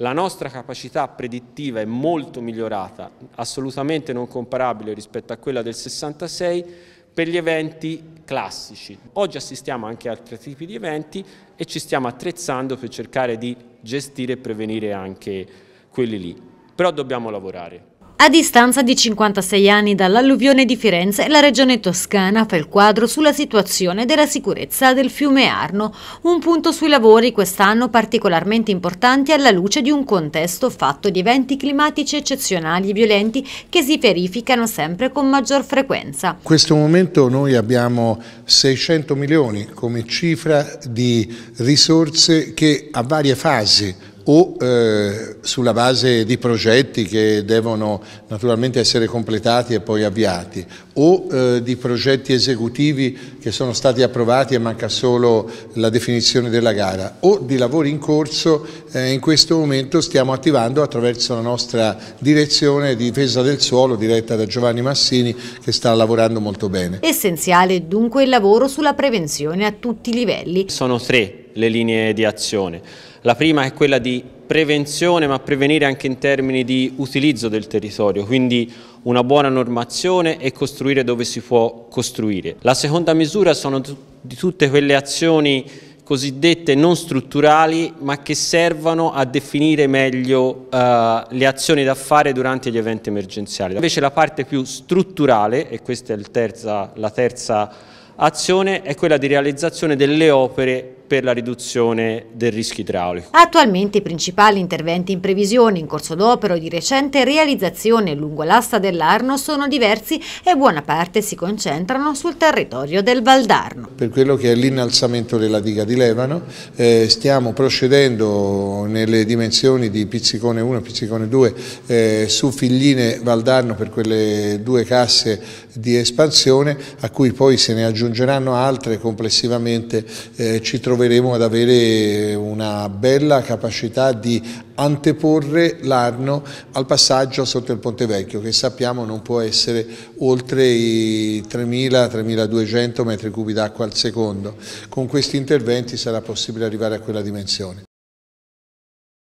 La nostra capacità predittiva è molto migliorata, assolutamente non comparabile rispetto a quella del 66 per gli eventi classici. Oggi assistiamo anche a altri tipi di eventi e ci stiamo attrezzando per cercare di gestire e prevenire anche quelli lì. Però dobbiamo lavorare. A distanza di 56 anni dall'alluvione di Firenze, la regione toscana fa il quadro sulla situazione della sicurezza del fiume Arno, un punto sui lavori quest'anno particolarmente importanti alla luce di un contesto fatto di eventi climatici eccezionali e violenti che si verificano sempre con maggior frequenza. In questo momento noi abbiamo 600 milioni come cifra di risorse che a varie fasi o eh, sulla base di progetti che devono naturalmente essere completati e poi avviati, o eh, di progetti esecutivi che sono stati approvati e manca solo la definizione della gara, o di lavori in corso eh, in questo momento stiamo attivando attraverso la nostra direzione di difesa del suolo diretta da Giovanni Massini che sta lavorando molto bene. Essenziale dunque il lavoro sulla prevenzione a tutti i livelli. Sono tre le linee di azione. La prima è quella di prevenzione, ma prevenire anche in termini di utilizzo del territorio, quindi una buona normazione e costruire dove si può costruire. La seconda misura sono di tutte quelle azioni cosiddette non strutturali ma che servono a definire meglio eh, le azioni da fare durante gli eventi emergenziali. Invece la parte più strutturale, e questa è terza, la terza azione, è quella di realizzazione delle opere per la riduzione del rischio idraulico. Attualmente i principali interventi in previsione, in corso d'opera o di recente realizzazione lungo l'asta dell'Arno sono diversi e buona parte si concentrano sul territorio del Valdarno. Per quello che è l'innalzamento della diga di Levano eh, stiamo procedendo nelle dimensioni di Pizzicone 1 e Pizzicone 2 eh, su Figline Valdarno per quelle due casse di espansione a cui poi se ne aggiungeranno altre complessivamente eh, ci troviamo proveremo ad avere una bella capacità di anteporre l'Arno al passaggio sotto il Ponte Vecchio che sappiamo non può essere oltre i 3.000-3.200 metri cubi d'acqua al secondo. Con questi interventi sarà possibile arrivare a quella dimensione.